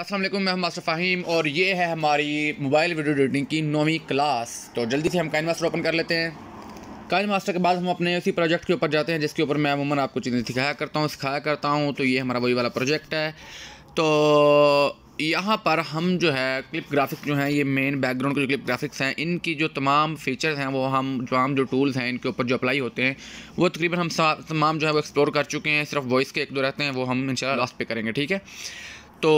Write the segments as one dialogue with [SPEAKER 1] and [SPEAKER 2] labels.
[SPEAKER 1] असलम मैं मास्टर फ़ाहिम और ये है हमारी मोबाइल वीडियो एडिटिंग की नौवीं क्लास तो जल्दी से हम काइन मास्टर ओपन कर लेते हैं काइन मास्टर के बाद हम अपने उसी प्रोजेक्ट के ऊपर जाते हैं जिसके ऊपर मैं अमूमन आपको चीज़ें सिखाया करता हूँ सिखाया करता हूँ तो ये हमारा वही वाला प्रोजेक्ट है तो यहाँ पर हम जो है क्लिप ग्राफिक्स जो हैं ये मेन बैकग्राउंड के जो क्लिप ग्राफिक्स हैं इनकी जो तमाम फीचर्स हैं वो हम तमाम जो टूल्स हैं इनके ऊपर जो अप्लाई होते हैं वो तकरीबन हम तमाम जो है वो एक्सप्लोर कर चुके हैं सिर्फ वॉइस के एक दो रहते हैं वो हम इन लास्ट पे करेंगे ठीक है तो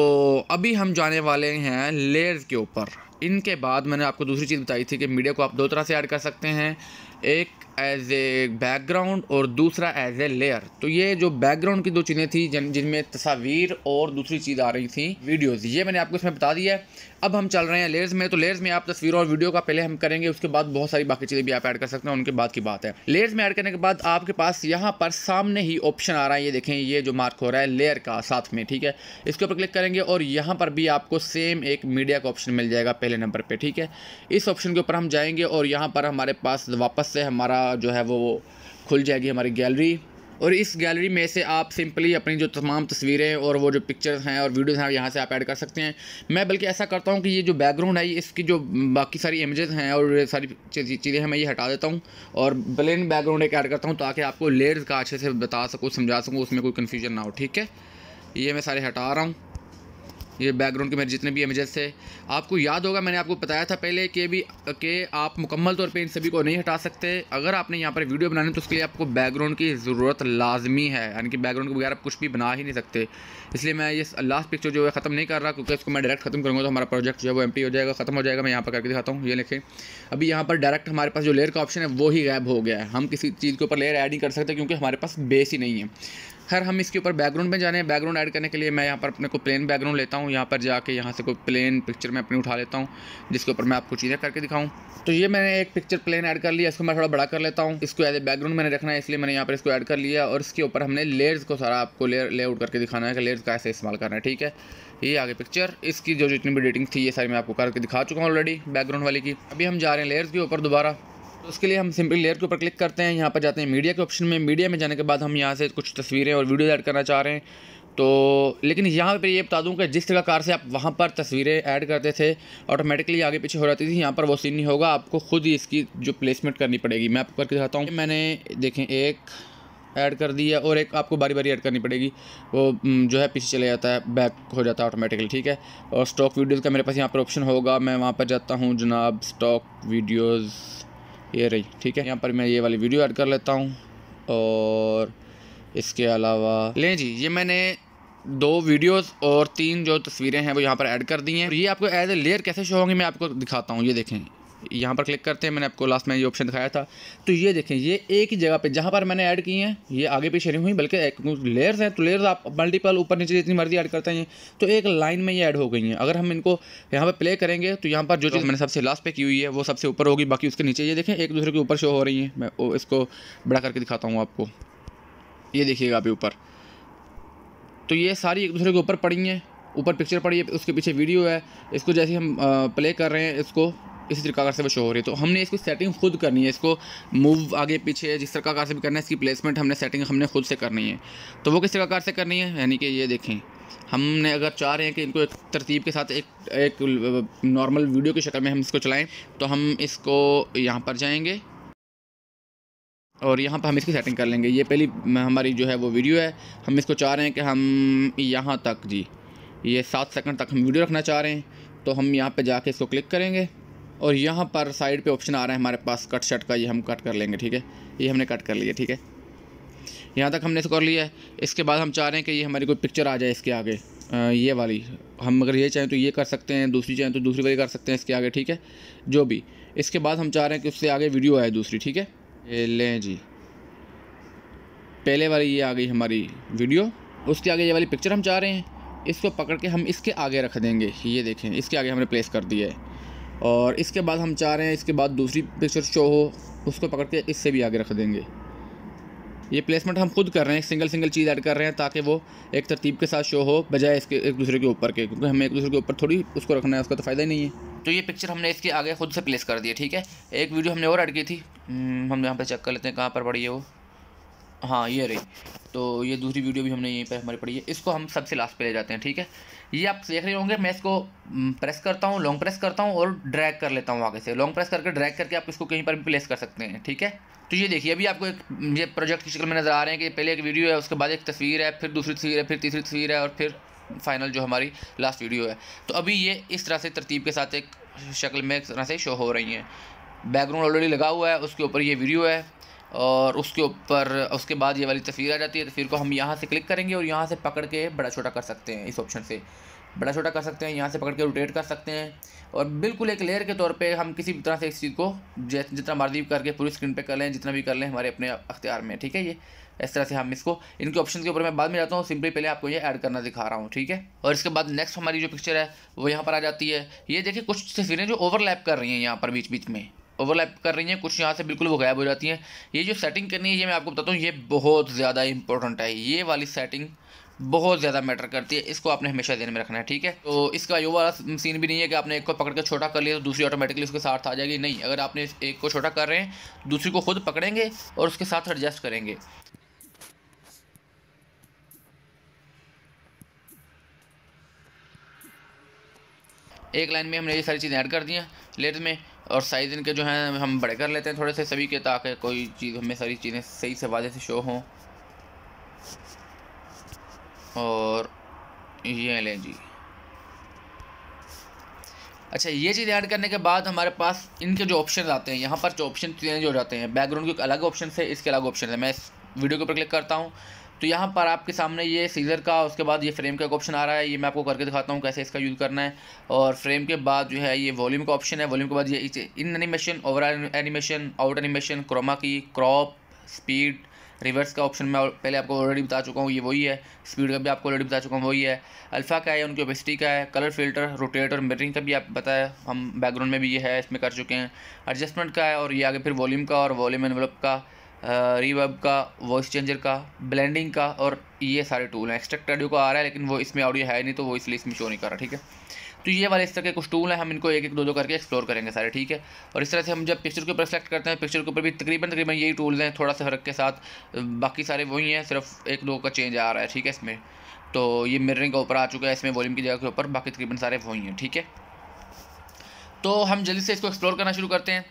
[SPEAKER 1] अभी हम जाने वाले हैं लेयर्स के ऊपर इनके बाद मैंने आपको दूसरी चीज़ बताई थी कि मीडिया को आप दो तरह से ऐड कर सकते हैं एक एज ए बैकग्राउंड और दूसरा एज ए लेयर तो ये जो बैकग्राउंड की दो चीज़ें थी जिन जिनमें तस्वीर और दूसरी चीज़ आ रही थी वीडियोज़ ये मैंने आपको इसमें बता दिया है अब हम चल रहे हैं लेयर्स में तो लेयर्स में आप तस्वीर और वीडियो का पहले हम करेंगे उसके बाद बहुत सारी बाकी चीज़ें भी आप ऐड कर सकते हैं उनके बाद की बात है लेयर्स में ऐड करने के बाद आपके पास यहाँ पर सामने ही ऑप्शन आ रहा है ये देखें ये जो मार्क हो रहा है लेयर का साथ में ठीक है इसके ऊपर क्लिक करेंगे और यहाँ पर भी आपको सेम एक मीडिया का ऑप्शन मिल जाएगा पहले नंबर पर ठीक है इस ऑप्शन के ऊपर हम जाएंगे और यहाँ पर हमारे पास वापस से हमारा जो है वो खुल जाएगी हमारी गैलरी और इस गैलरी में से आप सिंपली अपनी जो तमाम तस्वीरें और वो जो पिक्चर्स हैं और वीडियोस हैं यहाँ से आप ऐड कर सकते हैं मैं बल्कि ऐसा करता हूँ कि ये जो बैकग्राउंड है इसकी जो बाकी सारी इमेजेस हैं और सारी चीज़ें हैं मैं ये हटा देता हूँ और प्लेन बैकग्राउंड एक ऐड करता हूँ ताकि आपको लेयर्स का अच्छे से बता सकूँ समझा सकूँ उसमें कोई कन्फ्यूजन ना हो ठीक है ये मैं सारे हटा रहा हूँ ये बैकग्राउंड के मेरे जितने भी इमेजेस थे आपको याद होगा मैंने आपको बताया था पहले कि भी कि आप मुकम्मल तौर पे इन सभी को नहीं हटा सकते अगर आपने यहाँ पर वीडियो बनानी तो उसके लिए आपको बैकग्राउंड की ज़रूरत लाजमी है यानी कि बैकग्राउंड के बगैर आप कुछ भी बना ही नहीं सकते इसलिए मैं ये लास्ट पिक्चर जो है ख़त्म नहीं कर रहा क्योंकि इसको मैं डायरेक्ट खत्म करूँगा तो हमारा प्रोजेक्ट जो है वो एम हो जाएगा ख़त्म हो जाएगा मैं यहाँ पर करके दिखाता हूँ ये लिखें अभी यहाँ पर डायरेक्ट हमारे पास जो लेयर का ऑप्शन है वो ही गायब हो गया है हम किसी चीज़ के ऊपर लेयर ऐड नहीं कर सकते क्योंकि हमारे पास बेस ही नहीं है खैर हम इसके ऊपर बैकग्राउंड में जाने बैकग्राउंड ऐड करने के लिए मैं यहाँ पर अपने को प्लेन बैकग्राउंड लेता हूँ यहाँ पर जाके यहाँ से कोई प्लेन पिक्चर मैं अपनी उठा लेता हूँ जिसके ऊपर मैं आपको चीज़ें करके दिखाऊँ तो ये मैंने एक पिक्चर प्लेन ऐड कर लिया इसको मैं थोड़ा बड़ा कर लेता हूँ इसको एज ए बैकग्राउंड मैंने रखना है इसलिए मैंने यहाँ पर इसको ऐड कर लिया और इसके ऊपर हमने लेयर्स को सारा आपको लेयर लेआउट करके दिखाना है कि लेयर्स का ऐसे इस्तेमाल करना है ठीक है ये आगे पिक्चर इसकी जो जितनी भी डेटिंग थी ये सारी मैं आपको करके दिखा चुका हूँ ऑलरेडी बैकग्राउंड वाली की अभी हम जा रहे हैं लेयर्स के ऊपर दोबारा उसके लिए हम सिंपली लेयर के ऊपर क्लिक करते हैं यहाँ पर जाते हैं मीडिया के ऑप्शन में मीडिया में जाने के बाद हम यहाँ से कुछ तस्वीरें और वीडियोज़ ऐड करना चाह रहे हैं तो लेकिन यहाँ पर ये बता दूँ कि जिस प्रकार से आप वहाँ पर तस्वीरें ऐड करते थे ऑटोमेटिकली आगे पीछे हो जाती थी यहाँ पर वो सीन नहीं होगा आपको खुद ही इसकी जो प्लेसमेंट करनी पड़ेगी मैं आपको करके दिखाता हूँ मैंने देखें एक ऐड कर दिया और एक आपको बारी बारी ऐड करनी पड़ेगी वो जो है पीछे चले जाता है बैक हो जाता है ऑटोमेटिकली ठीक है और स्टॉक वीडियोज़ का मेरे पास यहाँ पर ऑप्शन होगा मैं वहाँ पर जाता हूँ जनाब स्टॉक वीडियोज़ ये रही ठीक है यहाँ पर मैं ये वाली वीडियो ऐड कर लेता हूँ और इसके अलावा लें जी ये मैंने दो वीडियोस और तीन जो तस्वीरें हैं वो यहाँ पर ऐड कर दी हैं ये आपको एज ए लेयर कैसे शो होंगे मैं आपको दिखाता हूँ ये देखें यहाँ पर क्लिक करते हैं मैंने आपको लास्ट में ये ऑप्शन दिखाया था तो ये देखें ये एक ही जगह पे जहाँ पर मैंने ऐड की हैं ये आगे पीछे नहीं हुई बल्कि लेयर्स हैं तो लेयर्स आप मल्टीपल ऊपर नीचे जितनी मर्जी ऐड करते हैं तो एक लाइन में ये ऐड हो गई हैं अगर हम इनको यहाँ पर प्ले करेंगे तो यहाँ पर जो चीज़ मैंने सबसे लास्ट पे की हुई है वो सबसे ऊपर होगी बाकी उसके नीचे ये देखें एक दूसरे के ऊपर शो हो रही हैं मैं इसको बड़ा करके दिखाता हूँ आपको ये देखिएगा आप ऊपर तो ये सारी एक दूसरे के ऊपर पड़ी हैं ऊपर पिक्चर पड़ी है उसके पीछे वीडियो है इसको जैसे हम प्ले कर रहे हैं इसको इसी तरीका से वो शो हो रही है तो हमने इसकी सेटिंग खुद करनी है इसको मूव आगे पीछे जिस कार से भी करना है इसकी प्लेसमेंट हमने सेटिंग हमने खुद से करनी है तो वो किस कार से करनी है यानी कि ये देखें हमने अगर चाह रहे हैं कि इनको एक तरतीब के साथ एक एक नॉर्मल वीडियो की शक्ल में हम इसको चलाएं तो हम इसको यहाँ पर जाएंगे और यहाँ पर हम इसकी सेटिंग कर लेंगे ये पहली हमारी जो है वो वीडियो है हम इसको चाह रहे हैं कि हम यहाँ तक जी ये सात सेकंड तक हम वीडियो रखना चाह रहे हैं तो हम यहाँ पे जाके इसको क्लिक करेंगे और यहाँ पर साइड पे ऑप्शन आ रहा है हमारे पास कट शर्ट का ये हम कट कर लेंगे ठीक है ये हमने कट कर लिया ठीक है यहाँ तक हमने इसको कर लिया है इसके बाद हम चाह रहे हैं कि ये हमारी कोई पिक्चर आ जाए इसके आगे आ, ये वाली हम अगर ये चाहें तो ये कर सकते हैं दूसरी चाहें तो दूसरी वाली कर सकते हैं इसके आगे ठीक है जो भी इसके बाद हम चाह रहे हैं कि उससे आगे वीडियो आए दूसरी ठीक है लें जी पहले वाली ये आ गई हमारी वीडियो उसके आगे ये वाली पिक्चर हम चाह रहे हैं इसको पकड़ के हम इसके आगे रख देंगे ये देखें इसके आगे हमने प्लेस कर दिया है और इसके बाद हम चाह रहे हैं इसके बाद दूसरी पिक्चर शो हो उसको पकड़ के इससे भी आगे रख देंगे ये प्लेसमेंट हम खुद कर रहे हैं सिंगल सिंगल चीज़ ऐड कर रहे हैं ताकि वो एक तरतीब के साथ शो हो बजाय इसके एक दूसरे के ऊपर के क्योंकि हमें एक दूसरे के ऊपर थोड़ी उसको रखना है उसका तो फ़ायदा ही नहीं है तो ये पिक्चर हमने इसके आगे खुद से प्लेस कर दी है ठीक है एक वीडियो हमने और ऐड की थी हम्म, हम यहाँ पर चेक कर लेते हैं कहाँ पर पड़ी है वो हाँ ये रही तो ये दूसरी वीडियो भी हमने यहीं पर हमारी पड़ी है इसको हम सबसे लास्ट पर ले जाते हैं ठीक है ये आप देख रहे होंगे मैं इसको प्रेस करता हूँ लॉन्ग प्रेस करता हूँ और ड्रैग कर लेता हूँ आगे से लॉन्ग प्रेस करके ड्रैग करके आप इसको कहीं पर भी प्लेस कर सकते हैं ठीक है तो ये देखिए अभी आपको एक ये प्रोजेक्ट की शक्ल में नज़र आ रहे हैं कि पहले एक वीडियो है उसके बाद एक तस्वीर है फिर दूसरी तस्वीर है फिर तीसरी तस्वीर है और फिर फाइनल जो हमारी लास्ट वीडियो है तो अभी ये इस तरह से तरतीब के साथ एक शक्ल में एक तरह से शो हो रही हैं बैकग्राउंड ऑलरेडी लगा हुआ है उसके ऊपर ये वीडियो है और उसके ऊपर उसके बाद ये वाली तस्वीर आ जाती है तस्वीर को हम यहाँ से क्लिक करेंगे और यहाँ से पकड़ के बड़ा छोटा कर सकते हैं इस ऑप्शन से बड़ा छोटा कर सकते हैं यहाँ से पकड़ के रोटेट कर सकते हैं और बिल्कुल एक लेयर के तौर पे हम किसी भी तरह से इस चीज़ को जितना मर्जी करके पूरी स्क्रीन पे कर लें जितना भी कर लें हमारे अपने अख्तियार में ठीक है ये इस तरह से हम इसको इनके ऑप्शन के ऊपर मैं बाद में जाता हूँ सिंपली पहले आपको ये ऐड करना दिखा रहा हूँ ठीक है और इसके बाद नेक्स्ट हमारी जो पिक्चर है वो यहाँ पर आ जाती है ये देखिए कुछ तस्वीरें जो ओवरलैप कर रही हैं यहाँ पर बीच बीच में ओवरलैप कर रही हैं कुछ यहाँ से बिल्कुल वो गायब हो जाती हैं ये जो सेटिंग करनी है ये मैं आपको बताता हूँ ये बहुत ज़्यादा इंपॉर्टेंट है ये वाली सेटिंग बहुत ज़्यादा मैटर करती है इसको आपने हमेशा ध्यान में रखना है ठीक है तो इसका यो वाला सीन भी नहीं है कि आपने एक को पकड़ के छोटा कर लिया तो दूसरी ऑटोमेटिकली उसके साथ आ जाएगी नहीं अगर आपने एक को छोटा कर रहे हैं दूसरी को खुद पकड़ेंगे और उसके साथ एडजस्ट करेंगे एक लाइन में हमने ये सारी चीज़ें ऐड कर दी हैं लेट में और साइज़ इनके जो हैं हम बड़े कर लेते हैं थोड़े से सभी के ताकि कोई चीज़ हमें सारी चीज़ें सही से वादे से शो हों और ये लें जी अच्छा ये चीज़ ऐड करने के बाद हमारे पास इनके जो ऑप्शन आते हैं यहाँ पर जो ऑप्शन चेंज हो जाते हैं बैकग्राउंड के अलग ऑप्शन है इसके अलग ऑप्शन है मैं इस वीडियो के ऊपर क्लिक करता हूँ तो यहाँ पर आपके सामने ये सीज़र का उसके बाद ये फ्रेम का एक ऑप्शन आ रहा है ये मैं आपको करके दिखाता हूँ कैसे इसका यूज़ करना है और फ्रेम के बाद जो है ये वॉल्यूम का ऑप्शन है वॉल्यूम के बाद ये in animation over animation out animation chroma की क्रॉप स्पीड रिवर्स का ऑप्शन मैं पहले आपको ऑलरेडी बता चुका हूँ ये वही है स्पीड का भी आपको ऑलरेडी बता चुका हूँ वही है अल्फ़ा का है उनकी ओपेसिटी का है कलर फिल्टर रोटेट और मिररिंग का भी आप बताए हम बैकग्राउंड में भी ये है इसमें कर चुके हैं एडजस्टमेंट का है और ये आगे फिर वॉल्यूम का और वॉल्यूम एनवलप का रिवर्ब का वॉइस चेंजर का ब्लेंडिंग का और ये सारे टूल हैं एक्सट्रैक्ट ऑडियो का आ रहा है लेकिन वो इसमें ऑडियो है नहीं तो वो इसलिए इसमें शो नहीं कर रहा ठीक है तो ये वाले इस तरह के कुछ टूल हैं हम इनको एक एक दो दो करके एक्सप्लोर करेंगे सारे ठीक है और इस तरह से हम जब पिक्चर के ऊपर सेलेक्ट करते हैं पिक्चर के ऊपर भी तकरीबन तकरीबन यही टूल्स हैं थोड़ा सा फर्क के साथ बाकी सारे वही हैं सिर्फ एक दो का चेंज आ रहा है ठीक है इसमें तो ये मिररिंग का ऊपर आ चुका है इसमें वॉल्यूम की जगह के ऊपर बाकी तकरीबन सारे वही हैं ठीक है तो हम जल्दी से इसको एक्सप्लोर करना शुरू करते हैं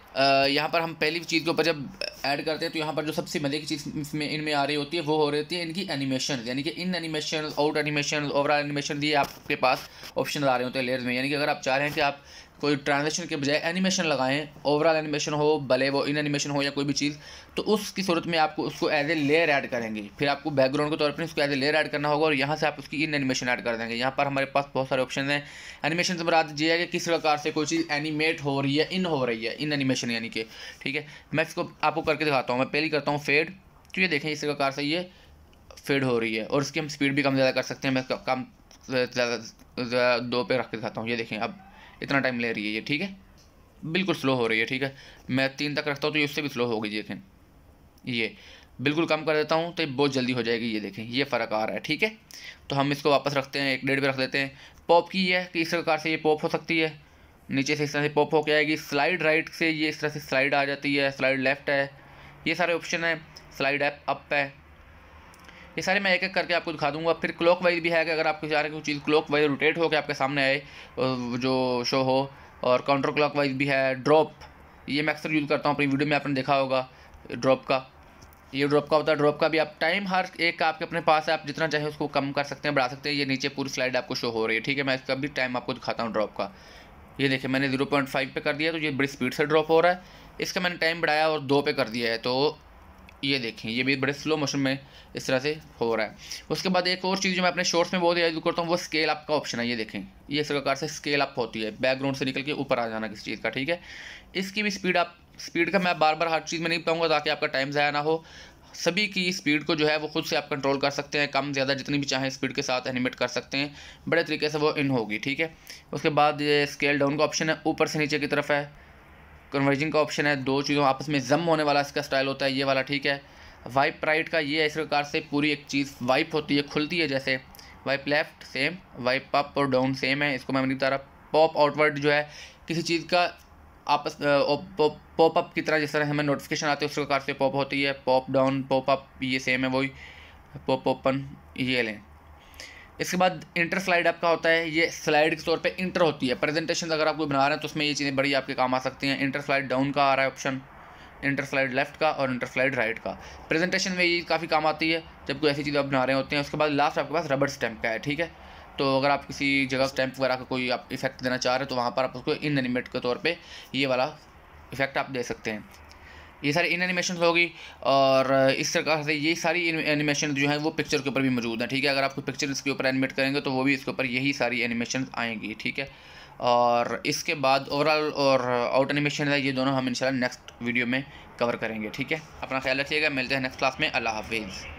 [SPEAKER 1] यहाँ पर हम पहली चीज़ के ऊपर जब ऐड करते हैं तो यहाँ पर जो सबसे मज़े की चीज़ इसमें इनमें आ रही होती है वो हो रही है इनकी एनिमेशन यानी कि in animation out animation overall animation ये आपके पास ऑप्शन आ रहे होते हैं लेयर्स में यानी कि अगर आप चाह रहे हैं कि आप कोई ट्रांजेक्शन के बजाय एनिमेशन लगाएं ओवरऑल एनिमेशन हो भले वो इन एनिमेशन हो या कोई भी चीज़ तो उसकी सूरत में आपको उसको एज ए लेयर ऐड करेंगे फिर आपको बैकग्राउंड के तौर पर उसको एज ए लेयर ऐड करना होगा और यहाँ से आप उसकी इन एनिमेशन ऐड कर देंगे यहाँ पर हमारे पास बहुत सारे ऑप्शन हैं एनिमेशन से बरात ये है कि किस प्रकार से कोई चीज़ एनिमेट हो रही है इन हो रही है इन एनिमेशन यानी कि ठीक है मैं इसको आपको करके दिखाता हूँ मैं पहली करता हूँ फेड तो ये देखें इस प्रकार से ये फेड हो रही है और उसकी हम स्पीड भी कम ज़्यादा कर सकते हैं मैं कम ज़्यादा दो पे रख के दिखाता हूँ ये देखें अब इतना टाइम ले रही है ये ठीक है बिल्कुल स्लो हो रही है ठीक है मैं तीन तक रखता हूँ तो ये उससे भी स्लो होगी देखें ये बिल्कुल कम कर देता हूँ तो ये बहुत जल्दी हो जाएगी ये देखें ये फ़र्क आ रहा है ठीक है तो हम इसको वापस रखते हैं एक डेढ़ पे रख देते हैं पॉप की है कि इस प्रकार से ये पॉप हो सकती है नीचे से इस तरह से पॉप हो के आएगी स्लाइड राइट से ये इस तरह से स्लाइड आ जाती है स्लाइड लेफ्ट है ये सारे ऑप्शन हैं स्लाइड ऐप अप है ये सारे मैं एक एक करके आपको दिखा दूंगा फिर क्लॉक वाइज भी है कि अगर आप चाह रहे हैं कि चीज़ क्लॉक वाइज रोटेट होकर आपके सामने आए जो शो हो और काउंटर क्लॉक वाइज भी है ड्रॉप ये मैं अक्सर यूज़ करता हूँ अपनी वीडियो में आपने देखा होगा ड्रॉप का ये ड्रॉप का होता है ड्रॉप का भी आप टाइम हर एक आपके अपने पास है आप जितना चाहें उसको कम कर सकते हैं बढ़ा सकते हैं ये नीचे पूरी स्लाइड आपको शो हो रही है ठीक है मैं इसका भी टाइम आपको दिखाता हूँ ड्रॉप का ये देखिए मैंने 0.5 पे कर दिया तो ये बड़ी स्पीड से ड्रॉप हो रहा है इसका मैंने टाइम बढ़ाया और दो पे कर दिया है तो ये देखें ये भी बड़े स्लो मोशन में इस तरह से हो रहा है उसके बाद एक और चीज़ जो मैं अपने शॉर्ट्स में बहुत याद करता हूँ वो स्केल अप का ऑप्शन है ये देखें ये इस प्रकार से स्केल अप होती है बैकग्राउंड से निकल के ऊपर आ जाना किसी चीज़ का ठीक है इसकी भी स्पीड आप स्पीड का मैं बार बार हर चीज़ में नहीं पाऊँगा ताकि आपका टाइम ज़ाया ना हो सभी की स्पीड को जो है वो खुद से आप कंट्रोल कर सकते हैं कम ज़्यादा जितनी भी चाहें स्पीड के साथ एनिमेट कर सकते हैं बड़े तरीके से वो इन होगी ठीक है उसके बाद ये स्केल डाउन का ऑप्शन है ऊपर से नीचे की तरफ है कन्वर्जिंग का ऑप्शन है दो चीज़ों आपस में जम होने वाला इसका स्टाइल होता है ये वाला ठीक है वाइप राइट का ये इस प्रकार से पूरी एक चीज़ वाइप होती है खुलती है जैसे wipe left same wipe up और डाउन सेम है इसको मैं मैंने बता रहा पॉप आउटवर्ड जो है किसी चीज़ का आपस पॉप अप की तरह जिस तरह हमें नोटिफिकेशन आते हैं उस प्रकार से पॉप होती है पॉप डाउन पॉप अप ये सेम है वही पॉप ओपन ये लें इसके बाद इंटर स्लाइड आपका होता है ये स्लाइड के तौर पे इंटर होती है प्रेजेंटेशन अगर आप कोई बना रहे हैं तो उसमें ये चीज़ें बड़ी आपके काम आ सकती हैं इंटर स्लाइड डाउन का आ रहा है ऑप्शन इंटर स्लाइड लेफ्ट का और इंटर स्लाइड राइट का प्रेजेंटेशन में ये काफ़ी काम आती है जब कोई ऐसी चीज़ आप बना रहे होते हैं उसके बाद लास्ट आपके पास रबड़ स्टैम्प का है ठीक है तो अगर आप किसी जगह स्टैंप वगैरह का कोई आप इफेक्ट देना चाह रहे हो तो वहाँ पर आप उसको इन एनिमेट के तौर पर ये वाला इफेक्ट आप दे सकते हैं ये सारी इन एनिमेशन होगी और इस प्रकार से ये सारी एनिमेशन जो हैं वो पिक्चर के ऊपर भी मौजूद हैं ठीक है अगर आपको पिक्चर इसके ऊपर एनिमेट करेंगे तो वो भी इसके ऊपर यही सारी एनिमेशन आएंगी ठीक है और इसके बाद ओवरऑल और आउट एनिमेशन है ये दोनों हम इंशाल्लाह नेक्स्ट वीडियो में कवर करेंगे ठीक है अपना ख्याल रखिएगा मिलते हैं नेक्स्ट क्लास में अल्लाह हाफिज़